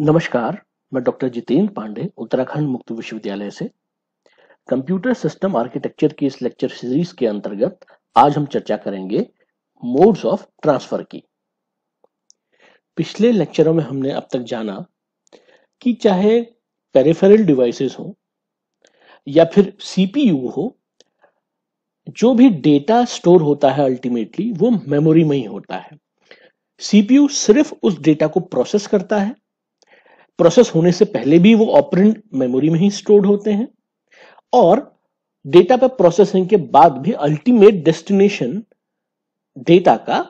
नमस्कार मैं डॉक्टर जितेंद्र पांडे उत्तराखंड मुक्त विश्वविद्यालय से कंप्यूटर सिस्टम आर्किटेक्चर की इस लेक्चर सीरीज के अंतर्गत आज हम चर्चा करेंगे मोड्स ऑफ ट्रांसफर की पिछले लेक्चरों में हमने अब तक जाना कि चाहे पेरिफेरल डिवाइसेस हो या फिर सीपीयू हो जो भी डेटा स्टोर होता है अल्टीमेटली वो मेमोरी में ही होता है सीपीयू सिर्फ उस डेटा को प्रोसेस करता है प्रोसेस होने से पहले भी वो ऑपरेंट मेमोरी में ही स्टोर्ड होते हैं और डेटा पर प्रोसेसिंग के बाद भी अल्टीमेट डेस्टिनेशन डेटा का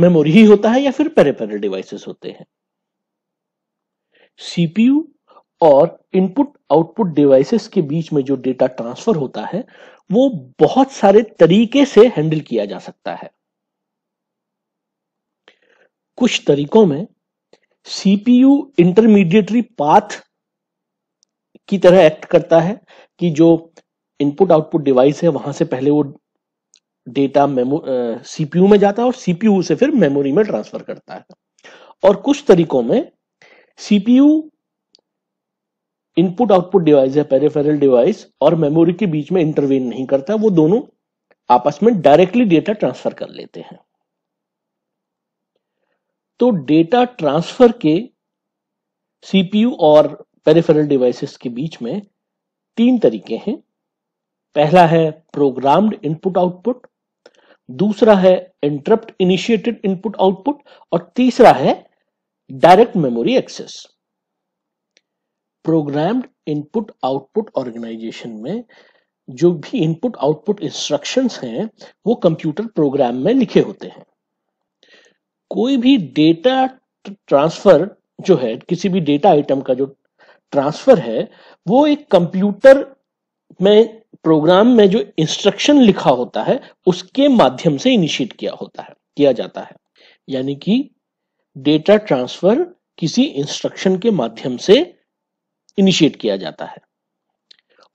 मेमोरी ही होता है या फिर पेरे डिवाइसेस होते हैं सीपीयू और इनपुट आउटपुट डिवाइसेस के बीच में जो डेटा ट्रांसफर होता है वो बहुत सारे तरीके से हैंडल किया जा सकता है कुछ तरीकों में सीपीयू इंटरमीडिएटरी पाथ की तरह एक्ट करता है कि जो इनपुट आउटपुट डिवाइस है वहां से पहले वो डेटा मेमो सीपीयू में जाता है और सीपीयू उसे फिर मेमोरी में ट्रांसफर करता है और कुछ तरीकों में सीपीयू इनपुट आउटपुट डिवाइस है पेरिफेरल डिवाइस और मेमोरी के बीच में इंटरवेन नहीं करता वो दोनों आपस में डायरेक्टली डेटा ट्रांसफर कर लेते हैं तो डेटा ट्रांसफर के सीपीयू और पेरिफेरल डिवाइसेस के बीच में तीन तरीके हैं पहला है प्रोग्राम्ड इनपुट आउटपुट दूसरा है इंटरप्ट इनिशिएटेड इनपुट आउटपुट और तीसरा है direct memory access programmed input output organisation में जो भी इनपुट आउटपुट इंस्ट्रक्शंस हैं वो कंप्यूटर प्रोग्राम में लिखे होते हैं कोई भी डेटा ट्रांसफर जो है किसी भी डेटा आइटम का जो ट्रांसफर है वो एक कंप्यूटर में प्रोग्राम में जो इंस्ट्रक्शन लिखा होता है उसके माध्यम से इनिशिएट किया होता है किया जाता है यानी कि डेटा ट्रांसफर किसी इंस्ट्रक्शन के माध्यम से इनिशिएट किया जाता है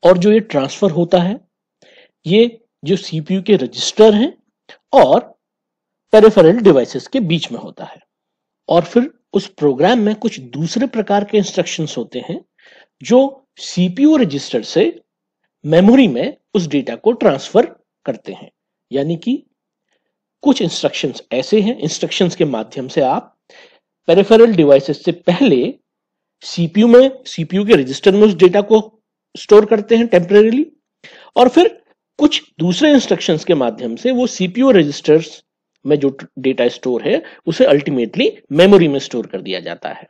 और जो ये ट्रांसफर होता है ये जो सीपीयू के रजिस्टर हैं और पेरिफेरल डिवाइसेस के बीच में होता है और फिर उस प्रोग्राम में कुछ दूसरे प्रकार के इंस्ट्रक्शंस होते हैं जो सीपीयू रजिस्टर से मेमोरी में उस डेटा को ट्रांसफर करते हैं यानी कि कुछ इंस्ट्रक्शंस ऐसे हैं इंस्ट्रक्शंस के माध्यम से आप पेरिफेरल डिवाइसेस से पहले सीपीयू में सीपीयू के रजिस्टर में उस डेटा को स्टोर करते हैं टेम्परेली और फिर कुछ दूसरे इंस्ट्रक्शंस के माध्यम से वो सीपीयू रजिस्टर्स में जो डेटा स्टोर है उसे अल्टीमेटली मेमोरी में स्टोर कर दिया जाता है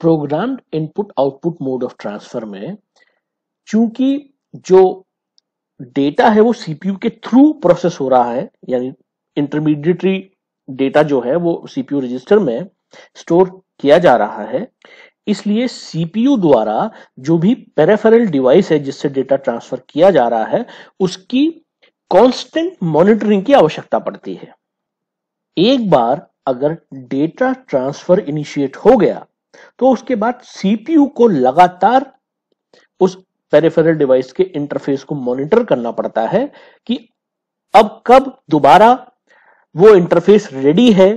program input output mode of transfer में चूंकि जो डेटा है वो सीपीयू के थ्रू प्रोसेस हो रहा है यानी इंटरमीडिएटरी डेटा जो है वो सीपीयू रजिस्टर में स्टोर किया जा रहा है इसलिए सीपीयू द्वारा जो भी पेरेफरल डिवाइस है जिससे डेटा ट्रांसफर किया जा रहा है उसकी कांस्टेंट मॉनिटरिंग की आवश्यकता पड़ती है एक बार अगर डेटा ट्रांसफर इनिशिएट हो गया तो उसके बाद सीपीयू को लगातार उस पेरिफेरल डिवाइस के इंटरफेस को मॉनिटर करना पड़ता है कि अब कब दोबारा वो इंटरफेस रेडी है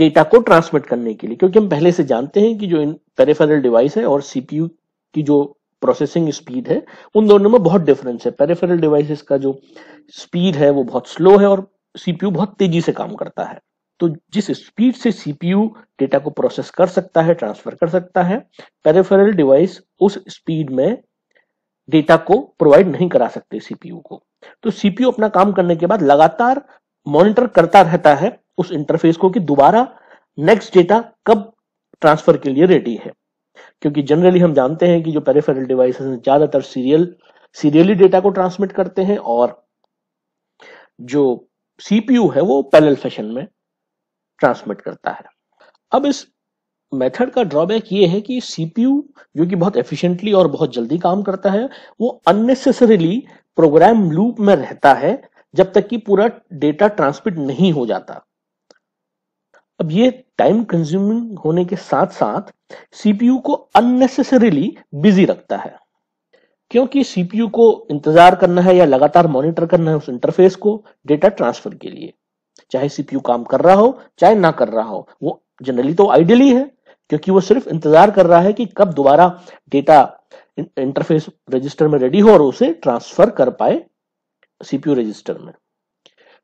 डेटा को ट्रांसमिट करने के लिए क्योंकि हम पहले से जानते हैं कि जो पेरिफेरल डिवाइस है और सीपीयू की जो प्रोसेसिंग स्पीड है उन दोनों में बहुत डिफरेंस है पेरिफेरल डिवाइसेस का जो स्पीड है वो बहुत स्लो है और सीपीयू बहुत तेजी से काम करता है तो जिस स्पीड से सीपीयू डेटा को प्रोसेस कर सकता है ट्रांसफर कर सकता है पेरिफेरल डिवाइस उस स्पीड में डेटा को प्रोवाइड नहीं करा सकते सीपीयू को तो सीपीयू अपना काम करने के बाद लगातार मॉनिटर करता रहता है उस इंटरफेस को कि दोबारा नेक्स्ट डेटा कब ट्रांसफर के लिए रेडी है क्योंकि जनरली हम जानते हैं कि जो पेरिफेरल डिवाइसेस हैं ज्यादातर सीरियल सीरियली डेटा को ट्रांसमिट करते हैं और जो सीपीयू है वो पैरल फैशन में ट्रांसमिट करता है अब इस मेथड का ड्रॉबैक ये है कि सीपीयू जो कि बहुत एफिशिएंटली और बहुत जल्दी काम करता है वो अननेसेसरीली प्रोग्राम लूप में रहता है जब तक कि पूरा डेटा ट्रांसमिट नहीं हो जाता अब ये टाइम कंज्यूमिंग होने के साथ साथ सीपीयू को अननेसेसरीली बिजी रखता है क्योंकि सीपीयू को इंतजार करना है या लगातार मॉनिटर करना है उस इंटरफेस को डेटा ट्रांसफर के लिए चाहे सीपीयू काम कर रहा हो चाहे ना कर रहा हो वो जनरली तो आइडियली है क्योंकि वो सिर्फ इंतजार कर रहा है कि कब दोबारा डेटा इंटरफेस रजिस्टर में रेडी हो और उसे ट्रांसफर कर पाए सीपीयू रजिस्टर में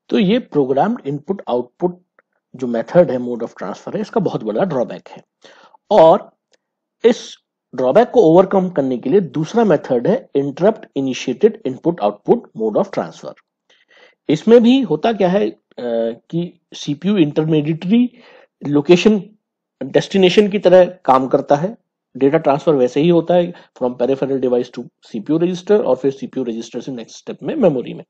तो ये प्रोग्राम इनपुट आउटपुट जो मेथड है मोड ऑफ ट्रांसफर है इसका बहुत बड़ा ड्रॉबैक है और इस ड्रॉबैक को ओवरकम करने के लिए दूसरा मेथड है interrupt initiated input output mode of transfer इसमें भी होता क्या है कि सीपीयू इंटरमीडिएटरी लोकेशन डेस्टिनेशन की तरह काम करता है डेटा ट्रांसफर वैसे ही होता है from peripheral device to CPU register और फिर सीपीयू रजिस्टर से नेक्स्ट स्टेप में मेमोरी में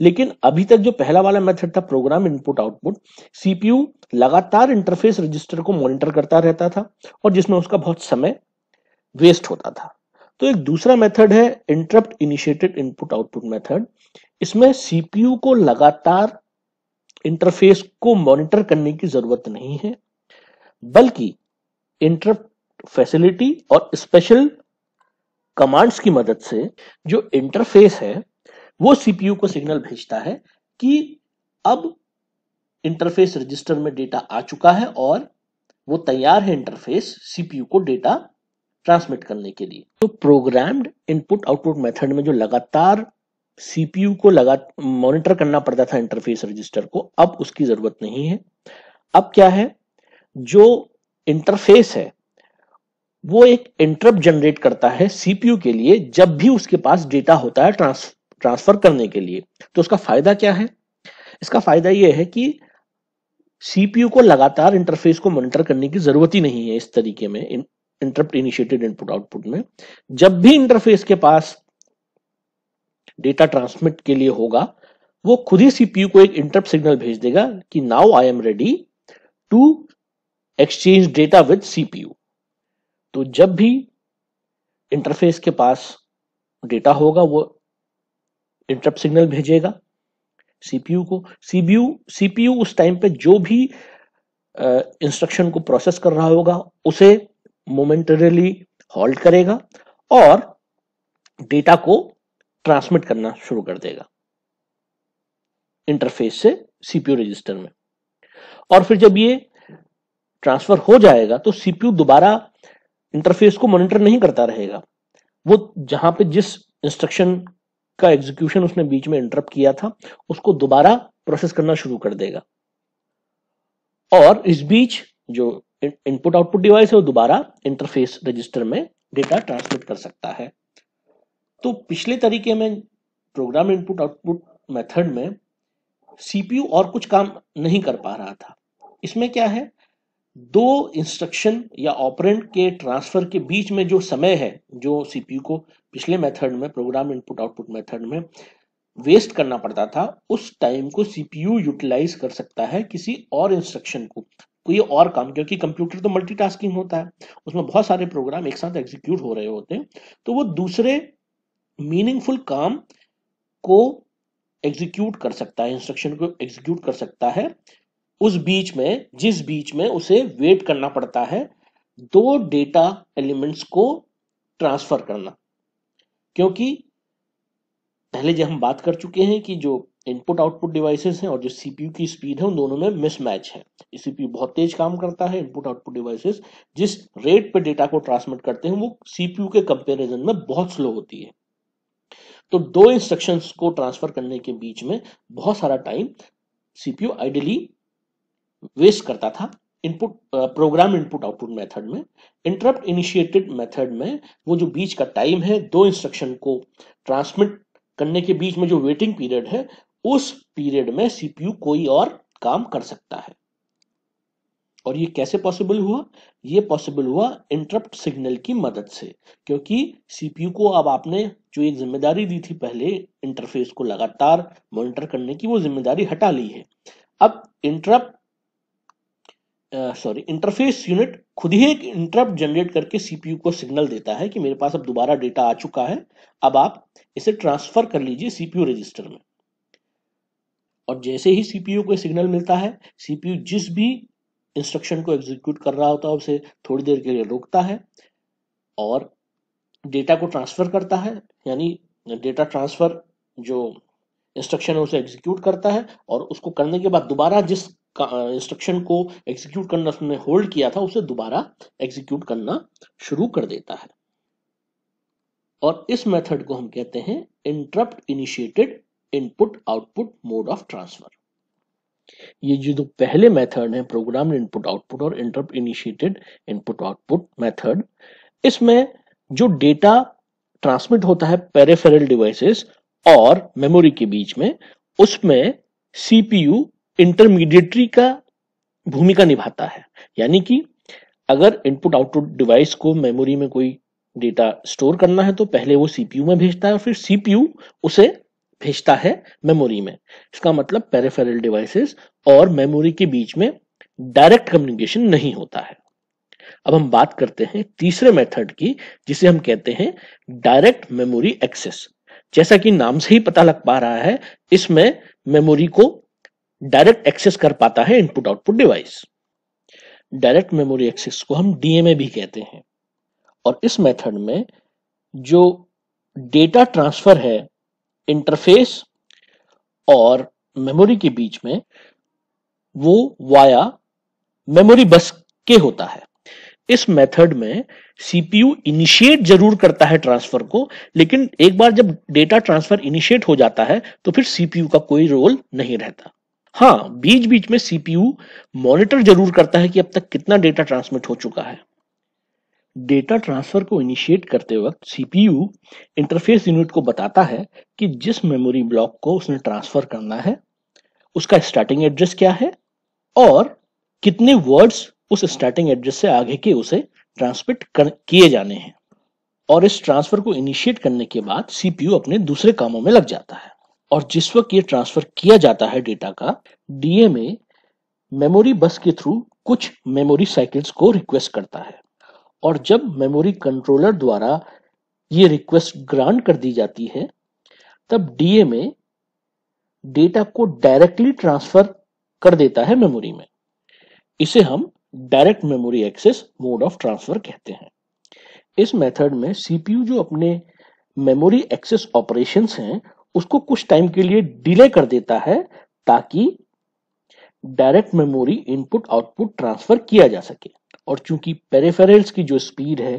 लेकिन अभी तक जो पहला वाला मेथड था प्रोग्राम इनपुट आउटपुट सीपीयू लगातार इंटरफेस रजिस्टर को मॉनिटर करता रहता था और जिसमें उसका बहुत समय वेस्ट होता था तो एक दूसरा मेथड है interrupt initiated input output method इसमें सीपीयू को लगातार इंटरफेस को मॉनिटर करने की जरूरत नहीं है बल्कि इंटरप्ट फैसिलिटी और स्पेशल कमांड्स की मदद से जो इंटरफेस है वो सीपीयू को सिग्नल भेजता है कि अब इंटरफेस रजिस्टर में डेटा आ चुका है और वो तैयार है इंटरफेस सीपीयू को डेटा ट्रांसमिट करने के लिए तो प्रोग्राम्ड इनपुट आउटपुट मेथड में जो लगातार सीपीयू को लगा मॉनिटर करना पड़ता था इंटरफेस रजिस्टर को अब उसकी जरूरत नहीं है अब क्या है जो इंटरफेस है वो एक इंटरप्ट जनरेट करता है सीपीयू के लिए जब भी उसके पास डेटा होता है ट्रांस ट्रांसफर करने के लिए तो उसका फायदा क्या है इसका फायदा यह है कि सीपीयू को लगातार इंटरफेस को मॉनिटर करने की जरूरत ही नहीं है इस तरीके में इंटरप्ट इनिशिएटेड इनपुट आउटपुट में जब भी इंटरफेस के पास डेटा ट्रांसमिट के लिए होगा वो खुद ही सीपीयू को एक इंटरप्ट सिग्नल भेज देगा कि now I am ready to exchange data with CPU तो जब भी इंटरफेस के पास डेटा होगा वो इंटरप्ट सिग्नल भेजेगा सीपीयू को सीपीयू सीपीयू उस टाइम पे जो भी इंस्ट्रक्शन को प्रोसेस कर रहा होगा उसे मोमेंटरली हॉल्ट करेगा और डेटा को ट्रांसमिट करना शुरू कर देगा इंटरफेस से सीपीयू रजिस्टर में और फिर जब ये ट्रांसफर हो जाएगा तो सीपीयू दोबारा इंटरफेस को मॉनिटर नहीं करता रहेगा वो जहां पे जिस इंस्ट्रक्शन का एग्जीक्यूशन उसने बीच में इंटरप्ट किया था उसको दोबारा प्रोसेस करना शुरू कर देगा और इस बीच जो इनपुट आउटपुट डिवाइस है वो दोबारा इंटरफेस रजिस्टर में डेटा ट्रांसमिट कर सकता है तो पिछले तरीके में प्रोग्राम इनपुट आउटपुट मेथड में सीपीयू और कुछ काम नहीं कर पा रहा था इसमें क्या है दो इंस्ट्रक्शन या ऑपरेंट के ट्रांसफर के बीच में जो समय है जो सीपीयू को पिछले मेथड में प्रोग्राम इनपुट आउटपुट मेथड में वेस्ट करना पड़ता था उस टाइम को सीपीयू यूटिलाइज कर सकता है किसी और इंस्ट्रक्शन को कोई और काम क्योंकि कंप्यूटर तो मल्टीटास्किंग होता है उसमें बहुत सारे प्रोग्राम एक साथ एग्जीक्यूट हो रहे होते हैं तो वो दूसरे मीनिंगफुल काम को एग्जीक्यूट कर सकता है इंस्ट्रक्शन को एग्जीक्यूट कर सकता है उस बीच में जिस बीच में उसे वेट करना पड़ता है दो डेटा एलिमेंट्स को ट्रांसफर करना क्योंकि पहले जब हम बात कर चुके हैं कि जो इनपुट आउटपुट डिवाइसेस हैं और जो सीपीयू की स्पीड है उन दोनों में मिसमैच है सीपीयू बहुत तेज काम करता है इनपुट आउटपुट डिवाइसेस जिस रेट पे डेटा को ट्रांसमिट करते हैं वो सीपीयू के कंपेरिजन में बहुत स्लो होती है तो दो इंस्ट्रक्शंस को ट्रांसफर करने के बीच में बहुत सारा टाइम सीपीयू आइडियली वेस्ट करता था input program input output method में इंटरप्ट इनिशिएटेड मेथड में वो जो बीच का टाइम है दो इंस्ट्रक्शन को ट्रांसमिट करने के बीच में जो वेटिंग पीरियड है उस पीरियड में सीपीयू कोई और काम कर सकता है और ये कैसे पॉसिबल हुआ ये पॉसिबल हुआ इंटरप्ट सिग्नल की मदद से क्योंकि सीपीयू को अब आपने जो एक जिम्मेदारी दी थी पहले इंटरफेस को लगातार मॉनिटर करने की वो जिम्मेदारी हटा ली है अब इंटरप्ट सॉरी इंटरफेस यूनिट खुद ही एक इंटरप्ट जनरेट करके सीपीयू को सिग्नल देता है कि मेरे पास अब दोबारा डेटा आ चुका है अब आप इसे ट्रांसफर कर लीजिए सीपीयू रजिस्टर में और जैसे ही सीपीयू को सिग्नल मिलता है सीपीयू जिस भी इंस्ट्रक्शन को एग्जीक्यूट कर रहा होता है उसे थोड़ी देर के लिए रोकता है और डेटा को ट्रांसफर करता है यानी डेटा ट्रांसफर जो इंस्ट्रक्शन है उसे एग्जीक्यूट करता है और उसको करने के बाद दोबारा जिस इंस्ट्रक्शन को एग्जीक्यूट करना उसने होल्ड किया था उसे दोबारा एग्जीक्यूट करना शुरू कर देता है और इस मेथड को हम कहते हैं interrupt initiated input output mode of transfer ये जो दो पहले मेथड है प्रोग्राम इनपुट आउटपुट और interrupt initiated input output method इसमें जो डेटा ट्रांसमिट होता है पेरेफेरल डिवाइसेस और मेमोरी के बीच में उसमें सीपीयू इंटरमीडिएटरी का भूमिका निभाता है यानी कि अगर इनपुट आउटपुट डिवाइस को मेमोरी में कोई डेटा स्टोर करना है तो पहले वो सीपीयू में भेजता है और फिर सीपीयू उसे भेजता है मेमोरी में इसका मतलब पेरेफेरल डिवाइसेस और मेमोरी के बीच में डायरेक्ट कम्युनिकेशन नहीं होता है अब हम बात करते हैं तीसरे मेथड की जिसे हम कहते हैं डायरेक्ट मेमोरी एक्सेस जैसा कि नाम से ही पता लग पा रहा है इसमें मेमोरी को डायरेक्ट एक्सेस कर पाता है input output device direct memory access को हम डीएमए भी कहते हैं और इस मेथड में जो डेटा ट्रांसफर है इंटरफेस और मेमोरी के बीच में वो वाया मेमोरी बस के होता है इस मेथड में सीपीयू इनिशिएट जरूर करता है ट्रांसफर को लेकिन एक बार जब डेटा ट्रांसफर इनिशिएट हो जाता है तो फिर सीपीयू का कोई रोल नहीं रहता हाँ बीच बीच में सीपीयू मॉनिटर जरूर करता है कि अब तक कितना डेटा ट्रांसमिट हो चुका है डेटा ट्रांसफर को इनिशिएट करते वक्त सीपीयू इंटरफेस यूनिट को बताता है कि जिस मेमोरी ब्लॉक को उसने ट्रांसफर करना है उसका स्टार्टिंग एड्रेस क्या है और कितने वर्ड्स उस स्टार्टिंग एड्रेस से आगे के उसे ट्रांसमिट किए जाने हैं और इस ट्रांसफर को इनिशिएट करने के बाद सीपीयू अपने दूसरे कामों में लग जाता है और जिस वक्त ये ट्रांसफर किया जाता है डेटा का डीए में मेमोरी बस के थ्रू कुछ मेमोरी साइकिल्स को रिक्वेस्ट करता है और जब मेमोरी कंट्रोलर द्वारा ये रिक्वेस्ट ग्रांट कर दी जाती है तब डीए में डेटा को डायरेक्टली ट्रांसफर कर देता है मेमोरी में इसे हम direct memory access mode of transfer कहते हैं इस मेथड में सीपीयू जो अपने मेमोरी एक्सेस ऑपरेशंस हैं उसको कुछ टाइम के लिए डिले कर देता है ताकि direct memory input output transfer किया जा सके और चूंकि पेरेफेरल्स की जो स्पीड है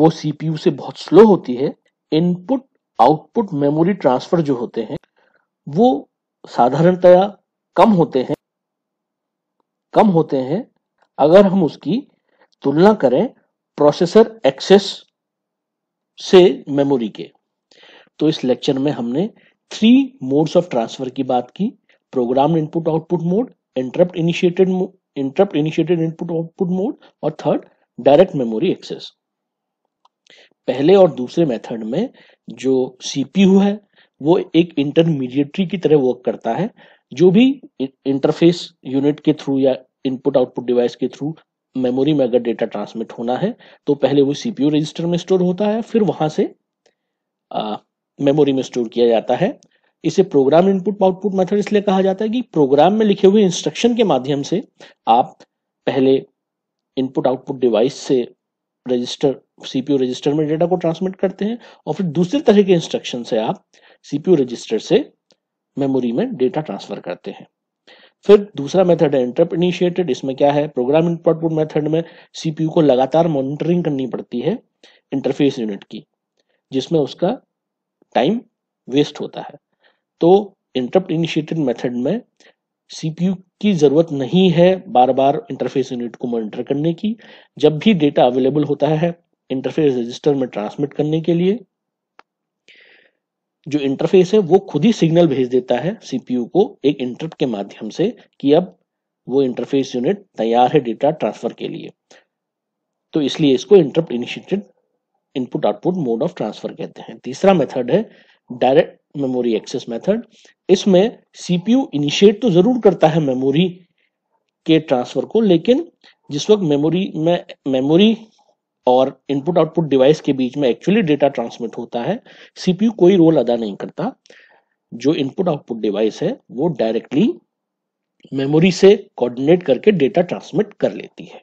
वो सीपीयू से बहुत स्लो होती है इनपुट आउटपुट मेमोरी ट्रांसफर जो होते हैं वो साधारणतया कम होते हैं कम होते हैं अगर हम उसकी तुलना करें प्रोसेसर एक्सेस से मेमोरी के तो इस लेक्चर में हमने थ्री मोड्स ऑफ ट्रांसफर की बात की program input output mode interrupt initiated interrupt initiated input output mode और थर्ड डायरेक्ट मेमोरी एक्सेस पहले और दूसरे मेथड में जो सीपीयू है वो एक इंटरमीडिएटरी की तरह वर्क करता है जो भी इंटरफेस यूनिट के थ्रू या इनपुट आउटपुट डिवाइस के थ्रू मेमोरी में अगर डेटा ट्रांसमिट होना है तो पहले वो सीपीयू रजिस्टर में स्टोर होता है फिर वहां से मेमोरी में स्टोर किया जाता है इसे प्रोग्राम इनपुट आउटपुट मेथड इसलिए कहा जाता है कि प्रोग्राम में लिखे हुए इंस्ट्रक्शन के माध्यम से आप पहले इनपुट आउटपुट डिवाइस से रजिस्टर सीपीयू रजिस्टर में डेटा को ट्रांसमिट करते हैं और फिर दूसरे तरह के इंस्ट्रक्शन से आप सीपीयू रजिस्टर से मेमोरी में डेटा ट्रांसफर करते हैं फिर दूसरा मेथड है इंटरप्ट इनिशिएटेड इसमें क्या है प्रोग्राम इनपुट मेथड में सीपीयू को लगातार मॉनिटरिंग करनी पड़ती है इंटरफेस यूनिट की जिसमें उसका टाइम वेस्ट होता है तो इंटरप्ट इनिशिएटेड मेथड में सीपीयू की ज़रूरत नहीं है बार बार इंटरफेस यूनिट को मॉनिटर करने की जब भी डेटा अवेलेबल होता है इंटरफेस रजिस्टर में ट्रांसमिट करने के लिए जो इंटरफेस है वो खुद ही सिग्नल भेज देता है सीपीयू को एक इंटरप्ट के माध्यम से कि अब वो इंटरफेस यूनिट तैयार है डेटा ट्रांसफर के लिए तो इसलिए इसको interrupt initiated input output mode of transfer कहते हैं तीसरा मेथड है डायरेक्ट मेमोरी एक्सेस मेथड इसमें सीपीयू इनिशिएट तो जरूर करता है मेमोरी के ट्रांसफर को लेकिन जिस वक्त मेमोरी में मेमोरी और इनपुट आउटपुट डिवाइस के बीच में एक्चुअली डेटा ट्रांसमिट होता है सीपीयू कोई रोल अदा नहीं करता जो इनपुट आउटपुट डिवाइस है वो डायरेक्टली मेमोरी से कोऑर्डिनेट करके डेटा ट्रांसमिट कर लेती है